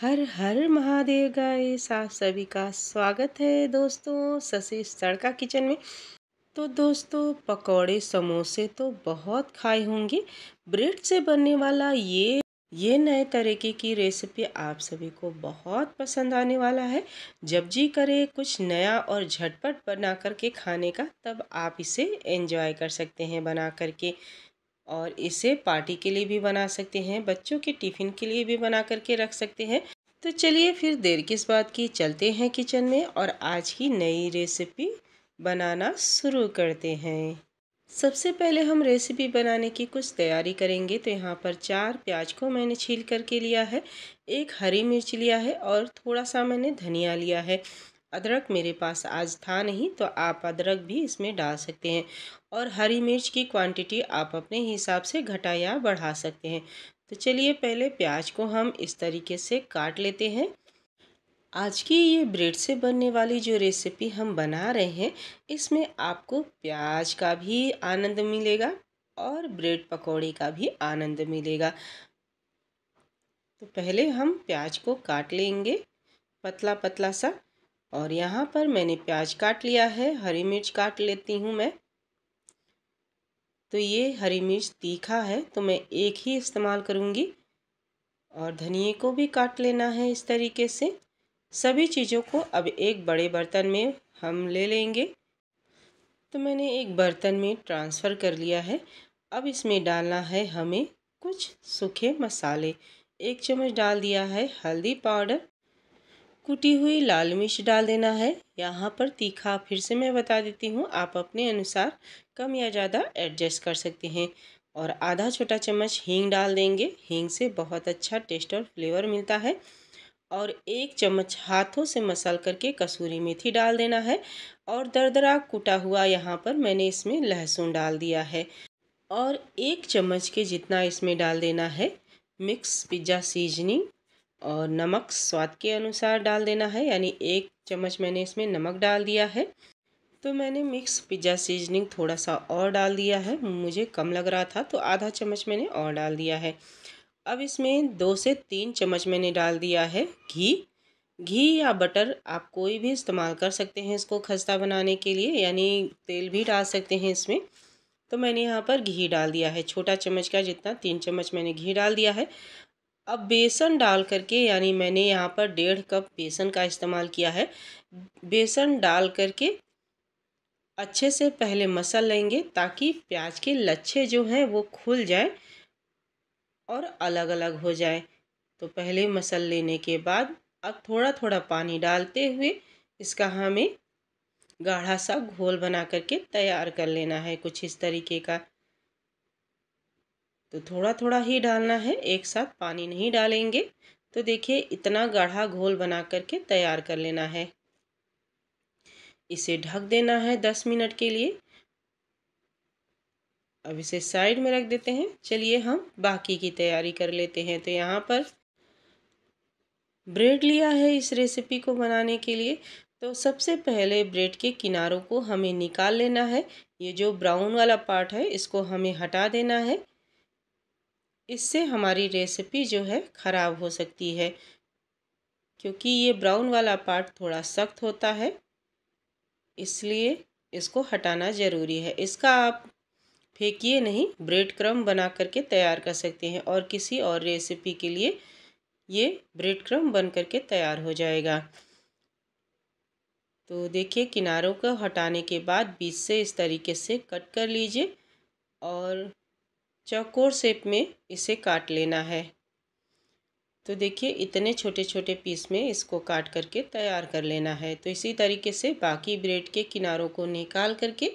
हर हर महादेव गाय सा सभी का स्वागत है दोस्तों ससे सड़का किचन में तो दोस्तों पकौड़े समोसे तो बहुत खाए होंगे ब्रेड से बनने वाला ये ये नए तरीके की रेसिपी आप सभी को बहुत पसंद आने वाला है जब जी करे कुछ नया और झटपट बना करके खाने का तब आप इसे एंजॉय कर सकते हैं बना करके और इसे पार्टी के लिए भी बना सकते हैं बच्चों के टिफ़िन के लिए भी बना करके रख सकते हैं तो चलिए फिर देर किस बात की चलते हैं किचन में और आज की नई रेसिपी बनाना शुरू करते हैं सबसे पहले हम रेसिपी बनाने की कुछ तैयारी करेंगे तो यहाँ पर चार प्याज को मैंने छील करके लिया है एक हरी मिर्च लिया है और थोड़ा सा मैंने धनिया लिया है अदरक मेरे पास आज था नहीं तो आप अदरक भी इसमें डाल सकते हैं और हरी मिर्च की क्वांटिटी आप अपने हिसाब से घटा या बढ़ा सकते हैं तो चलिए पहले प्याज को हम इस तरीके से काट लेते हैं आज की ये ब्रेड से बनने वाली जो रेसिपी हम बना रहे हैं इसमें आपको प्याज का भी आनंद मिलेगा और ब्रेड पकौड़े का भी आनंद मिलेगा तो पहले हम प्याज को काट लेंगे पतला पतला सा और यहाँ पर मैंने प्याज काट लिया है हरी मिर्च काट लेती हूँ मैं तो ये हरी मिर्च तीखा है तो मैं एक ही इस्तेमाल करूँगी और धनिए को भी काट लेना है इस तरीके से सभी चीज़ों को अब एक बड़े बर्तन में हम ले लेंगे तो मैंने एक बर्तन में ट्रांसफ़र कर लिया है अब इसमें डालना है हमें कुछ सूखे मसाले एक चम्मच डाल दिया है हल्दी पाउडर कूटी हुई लाल मिर्च डाल देना है यहाँ पर तीखा फिर से मैं बता देती हूँ आप अपने अनुसार कम या ज़्यादा एडजस्ट कर सकते हैं और आधा छोटा चम्मच हींग डाल देंगे हींग से बहुत अच्छा टेस्ट और फ्लेवर मिलता है और एक चम्मच हाथों से मसल करके कसूरी मेथी डाल देना है और दरदरा कुटा हुआ यहाँ पर मैंने इसमें लहसुन डाल दिया है और एक चम्मच के जितना इसमें डाल देना है मिक्स पिज्ज़ा सीजनिंग और नमक स्वाद के अनुसार डाल देना है यानी एक चम्मच मैंने इसमें नमक डाल दिया है तो मैंने मिक्स पिज़्ज़ा सीजनिंग थोड़ा सा और डाल दिया है मुझे कम लग रहा था तो आधा चम्मच मैंने और डाल दिया है अब इसमें दो से तीन चम्मच मैंने डाल दिया है घी घी या बटर आप कोई भी इस्तेमाल कर सकते हैं इसको खस्ता बनाने के लिए यानी तेल भी डाल सकते हैं इसमें तो मैंने यहाँ पर घी डाल दिया है छोटा चम्मच का जितना तीन चम्मच मैंने घी डाल दिया है अब बेसन डाल करके यानी मैंने यहाँ पर डेढ़ कप बेसन का इस्तेमाल किया है बेसन डाल करके अच्छे से पहले मसल लेंगे ताकि प्याज के लच्छे जो हैं वो खुल जाए और अलग अलग हो जाए तो पहले मसल लेने के बाद अब थोड़ा थोड़ा पानी डालते हुए इसका हमें गाढ़ा सा घोल बना करके तैयार कर लेना है कुछ इस तरीके का तो थोड़ा थोड़ा ही डालना है एक साथ पानी नहीं डालेंगे तो देखिए इतना गाढ़ा घोल बना करके तैयार कर लेना है इसे ढक देना है दस मिनट के लिए अब इसे साइड में रख देते हैं चलिए हम बाकी की तैयारी कर लेते हैं तो यहाँ पर ब्रेड लिया है इस रेसिपी को बनाने के लिए तो सबसे पहले ब्रेड के किनारों को हमें निकाल लेना है ये जो ब्राउन वाला पार्ट है इसको हमें हटा देना है इससे हमारी रेसिपी जो है ख़राब हो सकती है क्योंकि ये ब्राउन वाला पार्ट थोड़ा सख्त होता है इसलिए इसको हटाना ज़रूरी है इसका आप फेंकिए नहीं ब्रेड क्रम बना करके तैयार कर सकते हैं और किसी और रेसिपी के लिए ये ब्रेड क्रम बन करके तैयार हो जाएगा तो देखिए किनारों को हटाने के बाद बीच से इस तरीके से कट कर लीजिए और चौकोर शेप में इसे काट लेना है तो देखिए इतने छोटे छोटे पीस में इसको काट करके तैयार कर लेना है तो इसी तरीके से बाकी ब्रेड के किनारों को निकाल करके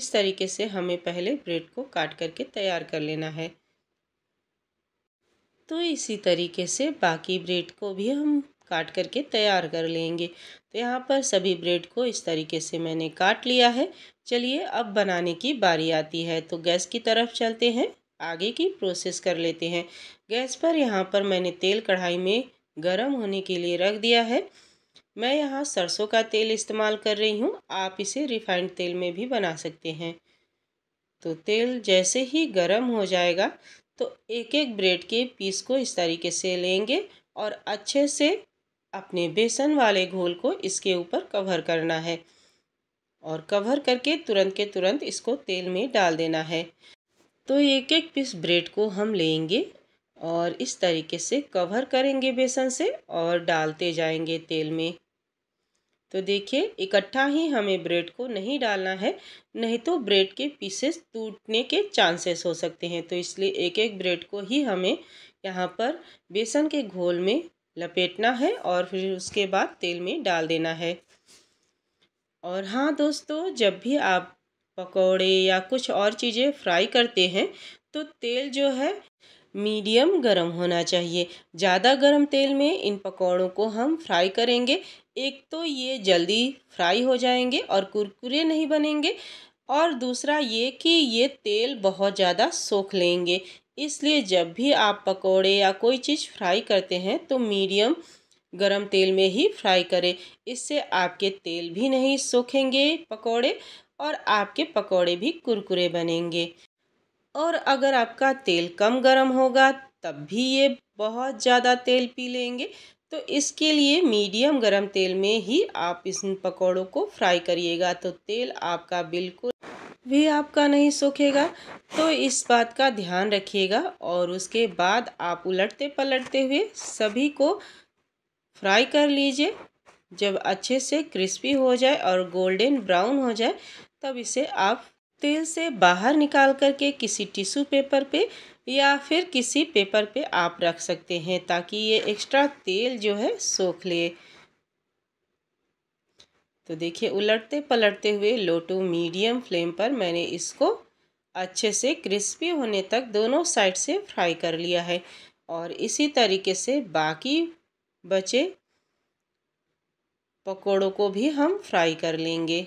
इस तरीके से हमें पहले ब्रेड को काट करके तैयार कर लेना है तो इसी तरीके से बाकी ब्रेड को भी हम काट करके तैयार कर लेंगे तो यहाँ पर सभी ब्रेड को इस तरीके से मैंने काट लिया है चलिए अब बनाने की बारी आती है तो गैस की तरफ चलते हैं आगे की प्रोसेस कर लेते हैं गैस पर यहाँ पर मैंने तेल कढ़ाई में गर्म होने के लिए रख दिया है मैं यहाँ सरसों का तेल इस्तेमाल कर रही हूँ आप इसे रिफाइंड तेल में भी बना सकते हैं तो तेल जैसे ही गर्म हो जाएगा तो एक एक ब्रेड के पीस को इस तरीके से लेंगे और अच्छे से अपने बेसन वाले घोल को इसके ऊपर कवर करना है और कवर करके तुरंत के तुरंत इसको तेल में डाल देना है तो एक एक पीस ब्रेड को हम लेंगे और इस तरीके से कवर करेंगे बेसन से और डालते जाएंगे तेल में तो देखिए इकट्ठा ही हमें ब्रेड को नहीं डालना है नहीं तो ब्रेड के पीसेस टूटने के चांसेस हो सकते हैं तो इसलिए एक एक ब्रेड को ही हमें यहाँ पर बेसन के घोल में लपेटना है और फिर उसके बाद तेल में डाल देना है और हाँ दोस्तों जब भी आप पकोड़े या कुछ और चीज़ें फ्राई करते हैं तो तेल जो है मीडियम गरम होना चाहिए ज़्यादा गरम तेल में इन पकौड़ों को हम फ्राई करेंगे एक तो ये जल्दी फ्राई हो जाएंगे और कुरकुरे नहीं बनेंगे और दूसरा ये कि ये तेल बहुत ज़्यादा सोख लेंगे इसलिए जब भी आप पकोड़े या कोई चीज़ फ्राई करते हैं तो मीडियम गरम तेल में ही फ्राई करें इससे आपके तेल भी नहीं सोखेंगे पकोड़े और आपके पकौड़े भी कुरकुरे बनेंगे और अगर आपका तेल कम गर्म होगा तब भी ये बहुत ज़्यादा तेल पी लेंगे तो इसके लिए मीडियम गरम तेल में ही आप इस पकौड़ों को फ्राई करिएगा तो तेल आपका बिल्कुल भी आपका नहीं सूखेगा तो इस बात का ध्यान रखिएगा और उसके बाद आप उलटते पलटते हुए सभी को फ्राई कर लीजिए जब अच्छे से क्रिस्पी हो जाए और गोल्डन ब्राउन हो जाए तब इसे आप तेल से बाहर निकाल करके किसी टिश्यू पेपर पे या फिर किसी पेपर पे आप रख सकते हैं ताकि ये एक्स्ट्रा तेल जो है सोख ले तो देखिए उलटते पलटते हुए लो टू मीडियम फ्लेम पर मैंने इसको अच्छे से क्रिस्पी होने तक दोनों साइड से फ्राई कर लिया है और इसी तरीके से बाकी बचे पकौड़ों को भी हम फ्राई कर लेंगे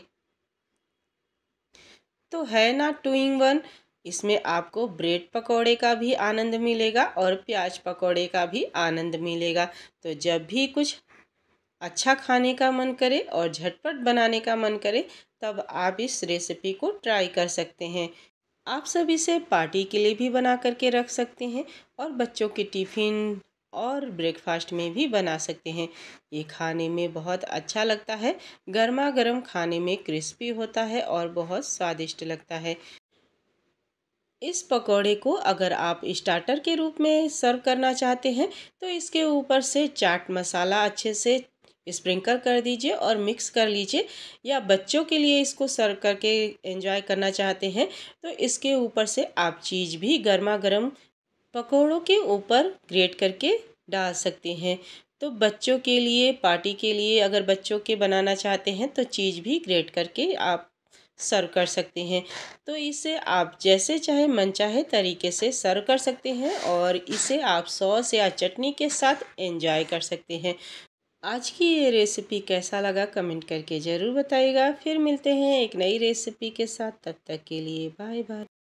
तो है ना टूइंग वन इसमें आपको ब्रेड पकौड़े का भी आनंद मिलेगा और प्याज पकौड़े का भी आनंद मिलेगा तो जब भी कुछ अच्छा खाने का मन करे और झटपट बनाने का मन करे तब आप इस रेसिपी को ट्राई कर सकते हैं आप सब इसे पार्टी के लिए भी बना करके रख सकते हैं और बच्चों के टिफ़िन और ब्रेकफास्ट में भी बना सकते हैं ये खाने में बहुत अच्छा लगता है गर्मा गर्म खाने में क्रिस्पी होता है और बहुत स्वादिष्ट लगता है इस पकौड़े को अगर आप स्टार्टर के रूप में सर्व करना चाहते हैं तो इसके ऊपर से चाट मसाला अच्छे से स्प्रिंकल कर दीजिए और मिक्स कर लीजिए या बच्चों के लिए इसको सर्व करके एंजॉय करना चाहते हैं तो इसके ऊपर से आप चीज़ भी गर्मा गर्म पकौड़ों के ऊपर ग्रेट करके डाल सकते हैं तो बच्चों के लिए पार्टी के लिए अगर बच्चों के बनाना चाहते हैं तो चीज़ भी ग्रेट करके आप सर्व कर सकते हैं तो इसे आप जैसे चाहे मन चाहे तरीके से सर्व कर सकते हैं और इसे आप सॉस या चटनी के साथ एंजॉय कर सकते हैं आज की ये रेसिपी कैसा लगा कमेंट करके ज़रूर बताइएगा फिर मिलते हैं एक नई रेसिपी के साथ तब तक के लिए बाय बाय